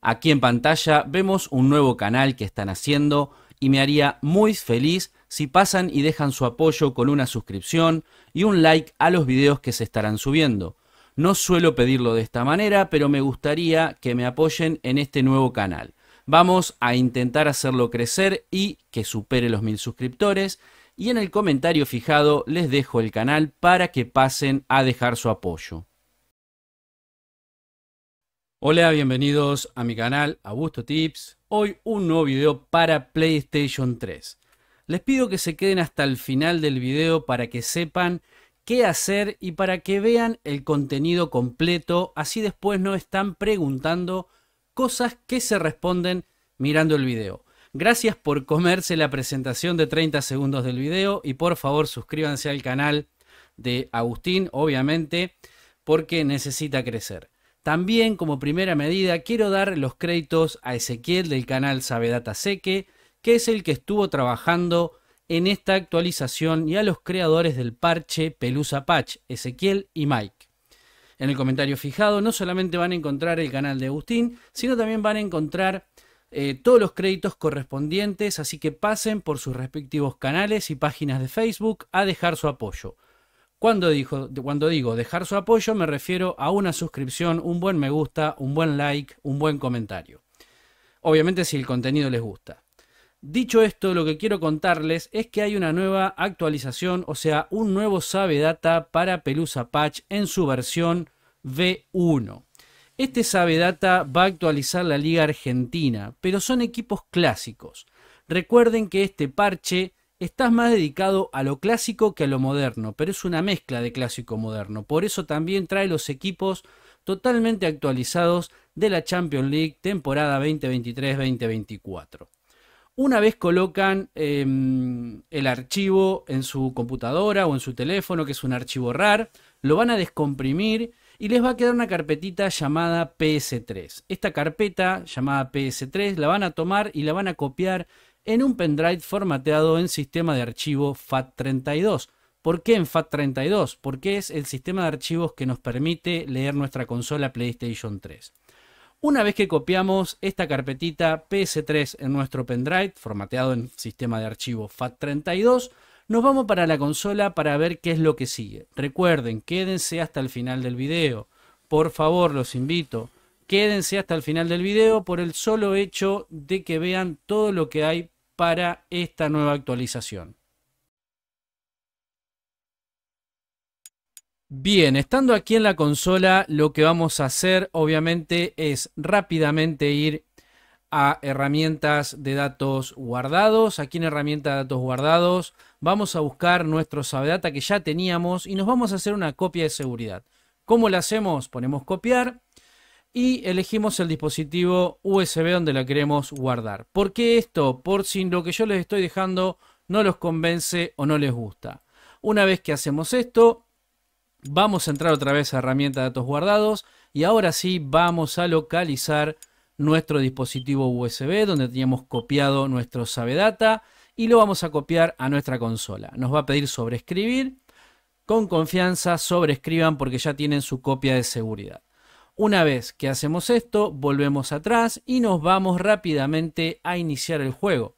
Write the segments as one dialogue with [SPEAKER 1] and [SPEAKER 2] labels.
[SPEAKER 1] Aquí en pantalla vemos un nuevo canal que están haciendo y me haría muy feliz si pasan y dejan su apoyo con una suscripción y un like a los videos que se estarán subiendo. No suelo pedirlo de esta manera, pero me gustaría que me apoyen en este nuevo canal. Vamos a intentar hacerlo crecer y que supere los mil suscriptores. Y en el comentario fijado les dejo el canal para que pasen a dejar su apoyo. Hola, bienvenidos a mi canal Augusto Tips. Hoy un nuevo video para PlayStation 3. Les pido que se queden hasta el final del video para que sepan qué hacer y para que vean el contenido completo, así después no están preguntando cosas que se responden mirando el video. Gracias por comerse la presentación de 30 segundos del video y por favor suscríbanse al canal de Agustín, obviamente, porque necesita crecer. También, como primera medida, quiero dar los créditos a Ezequiel del canal Sabedata Seque, que es el que estuvo trabajando en esta actualización y a los creadores del parche Pelusa Patch, Ezequiel y Mike. En el comentario fijado no solamente van a encontrar el canal de Agustín, sino también van a encontrar eh, todos los créditos correspondientes, así que pasen por sus respectivos canales y páginas de Facebook a dejar su apoyo. Cuando, cuando digo dejar su apoyo me refiero a una suscripción, un buen me gusta, un buen like, un buen comentario. Obviamente si el contenido les gusta. Dicho esto, lo que quiero contarles es que hay una nueva actualización, o sea, un nuevo Sabe Data para Pelusa Patch en su versión V1. Este Sabe Data va a actualizar la Liga Argentina, pero son equipos clásicos. Recuerden que este parche estás más dedicado a lo clásico que a lo moderno, pero es una mezcla de clásico moderno. Por eso también trae los equipos totalmente actualizados de la Champions League temporada 2023-2024. Una vez colocan em, el archivo en su computadora o en su teléfono, que es un archivo RAR, lo van a descomprimir y les va a quedar una carpetita llamada PS3. Esta carpeta llamada PS3 la van a tomar y la van a copiar en un pendrive formateado en sistema de archivo FAT32. ¿Por qué en FAT32? Porque es el sistema de archivos que nos permite leer nuestra consola PlayStation 3. Una vez que copiamos esta carpetita PS3 en nuestro pendrive, formateado en sistema de archivo FAT32, nos vamos para la consola para ver qué es lo que sigue. Recuerden, quédense hasta el final del video. Por favor, los invito. Quédense hasta el final del video por el solo hecho de que vean todo lo que hay para esta nueva actualización. Bien, estando aquí en la consola, lo que vamos a hacer obviamente es rápidamente ir a herramientas de datos guardados. Aquí en herramienta de datos guardados vamos a buscar nuestro Data que ya teníamos y nos vamos a hacer una copia de seguridad. ¿Cómo la hacemos? Ponemos copiar y elegimos el dispositivo USB donde la queremos guardar. ¿Por qué esto? Por si lo que yo les estoy dejando no los convence o no les gusta. Una vez que hacemos esto, vamos a entrar otra vez a herramienta de datos guardados y ahora sí vamos a localizar nuestro dispositivo USB donde teníamos copiado nuestro Savedata y lo vamos a copiar a nuestra consola. Nos va a pedir sobreescribir. Con confianza sobreescriban porque ya tienen su copia de seguridad. Una vez que hacemos esto, volvemos atrás y nos vamos rápidamente a iniciar el juego.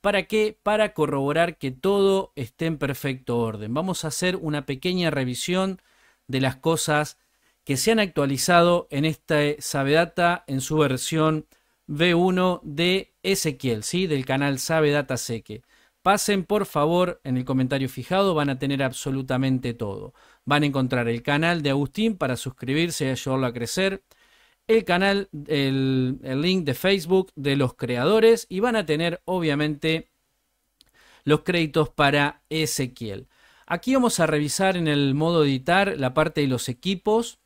[SPEAKER 1] ¿Para qué? Para corroborar que todo esté en perfecto orden. Vamos a hacer una pequeña revisión de las cosas que se han actualizado en esta Sabedata en su versión V1 de Ezequiel, ¿sí? del canal Data Seque. Pasen por favor en el comentario fijado, van a tener absolutamente todo. Van a encontrar el canal de Agustín para suscribirse y ayudarlo a crecer. El canal, el, el link de Facebook de los creadores. Y van a tener, obviamente, los créditos para Ezequiel. Aquí vamos a revisar en el modo editar la parte de los equipos.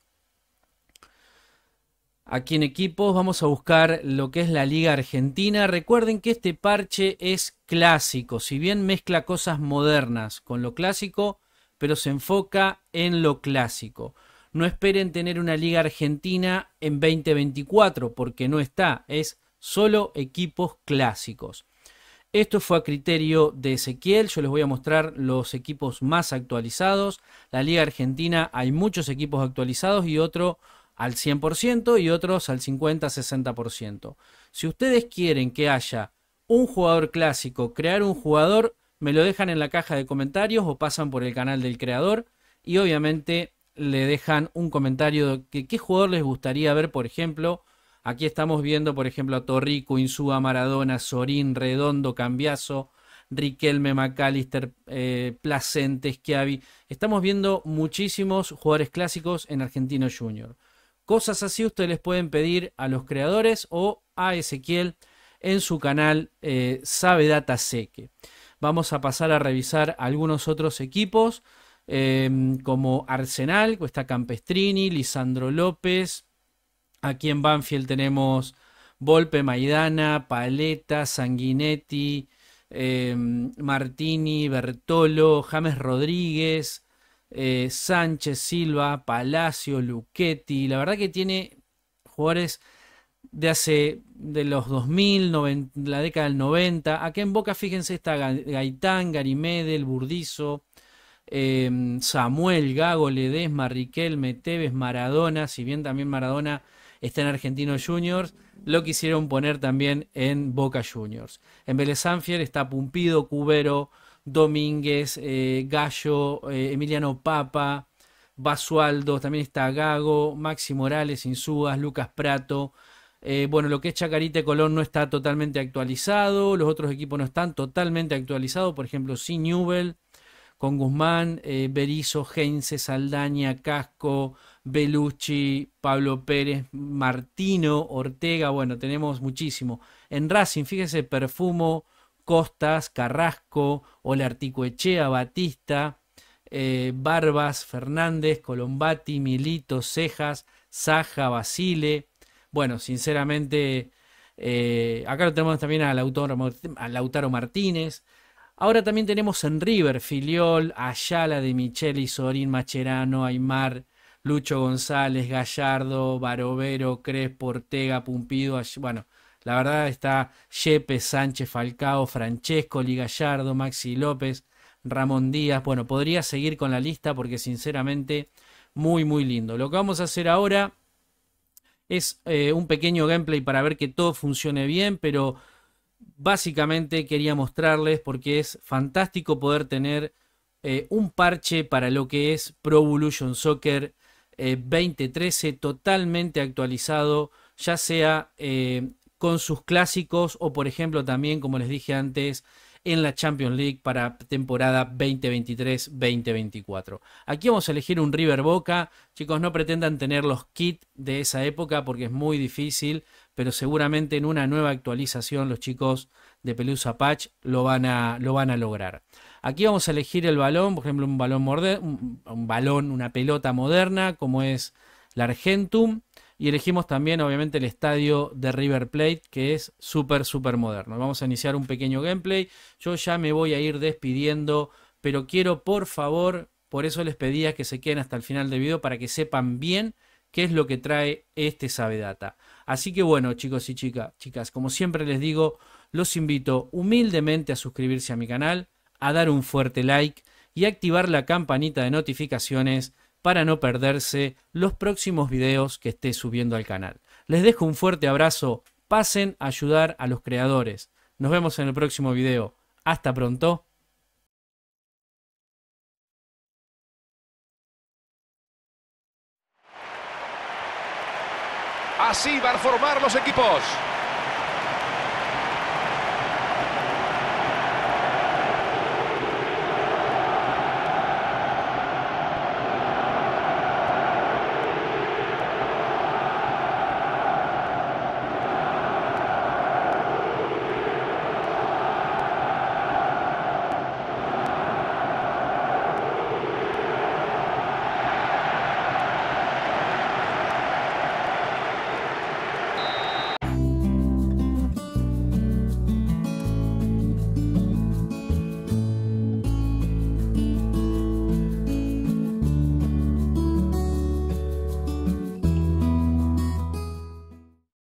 [SPEAKER 1] Aquí en equipos vamos a buscar lo que es la Liga Argentina. Recuerden que este parche es clásico, si bien mezcla cosas modernas con lo clásico, pero se enfoca en lo clásico. No esperen tener una liga argentina en 2024 porque no está, es solo equipos clásicos. Esto fue a criterio de Ezequiel, yo les voy a mostrar los equipos más actualizados. La Liga Argentina hay muchos equipos actualizados y otro al 100% y otros al 50-60%. Si ustedes quieren que haya un jugador clásico, crear un jugador, me lo dejan en la caja de comentarios o pasan por el canal del creador y obviamente le dejan un comentario de que, qué jugador les gustaría ver, por ejemplo. Aquí estamos viendo, por ejemplo, a Torrico, Insúa, Maradona, Sorín, Redondo, Cambiazo, Riquelme, McAllister, Placentes, eh, Placente, Schiavi. Estamos viendo muchísimos jugadores clásicos en Argentino Junior. Cosas así ustedes pueden pedir a los creadores o a Ezequiel en su canal eh, Sabe Data Seque. Vamos a pasar a revisar algunos otros equipos, em, como Arsenal, está Campestrini, Lisandro López. Aquí en Banfield tenemos Volpe, Maidana, Paleta, Sanguinetti, em, Martini, Bertolo, James Rodríguez, eh, Sánchez, Silva, Palacio, Luquetti. La verdad que tiene jugadores de hace de los 2000, la década del 90. aquí en Boca, fíjense, está Gaitán, Garimede, Burdizo, em, Samuel, Gago, Ledesma, Marriquel, Meteves Maradona, si bien también Maradona está en Argentinos Juniors, lo quisieron poner también en Boca Juniors. En Vélez está Pumpido, Cubero, Domínguez, eh, Gallo, eh, Emiliano Papa, Basualdo, también está Gago, Maxi Morales, Insúas, Lucas Prato, eh, bueno, lo que es Chacarita Colón no está totalmente actualizado, los otros equipos no están totalmente actualizados, por ejemplo, sinjubel Newell con Guzmán, eh, Berizzo, Berizo, Gense, Saldaña, Casco, Belucci, Pablo Pérez, Martino, Ortega, bueno, tenemos muchísimo. En Racing, fíjese, Perfumo, Costas, Carrasco, Olartico Echea, Batista, eh, Barbas, Fernández, Colombati, Milito, Cejas, Saja, Basile, bueno, sinceramente, eh, acá lo tenemos también a Lautaro, Martínez. Ahora también tenemos en River, Filiol, Ayala de Micheli, Sorín, Macherano, Aymar, Lucho González, Gallardo, Barovero, Crespo, Ortega, Pumpido. bueno, la verdad está Yepe, Sánchez, Falcao, Francesco, Ligallardo, Gallardo, Maxi López, Ramón Díaz. Bueno, podría seguir con la lista porque sinceramente muy, muy lindo. Lo que vamos a hacer ahora es eh, un pequeño gameplay para ver que todo funcione bien, pero básicamente quería mostrarles porque es fantástico poder tener eh, un parche para lo que es Pro Evolution Soccer 2013 eh, totalmente actualizado, ya sea con sus clásicos o por ejemplo también, como les dije antes, en la Champions League para temporada 2023-2024. Aquí vamos a elegir un River Boca. Chicos, no pretendan tener los kits de esa época porque es muy difícil, pero seguramente en una nueva actualización los chicos de Pelusa Patch lo van a, lo van a lograr. Aquí vamos a elegir el balón, por ejemplo, un balón, un balón, una pelota moderna como es la Argentum. Y elegimos también, obviamente, el estadio de River Plate, que es súper, súper moderno. Vamos a iniciar un pequeño gameplay. Yo ya me voy a ir despidiendo, pero quiero, por favor, por eso les pedía que se queden hasta el final del video para que sepan bien qué es lo que trae este Data. Así que bueno, chicos y chicas, chicas, como siempre les digo, los invito humildemente a suscribirse a mi canal, a dar un fuerte like y a activar la campanita de notificaciones para no perderse los próximos videos que esté subiendo al canal. Les dejo un fuerte abrazo, pasen a ayudar a los creadores. Nos vemos en el próximo video. Hasta pronto. Así van a formar los equipos.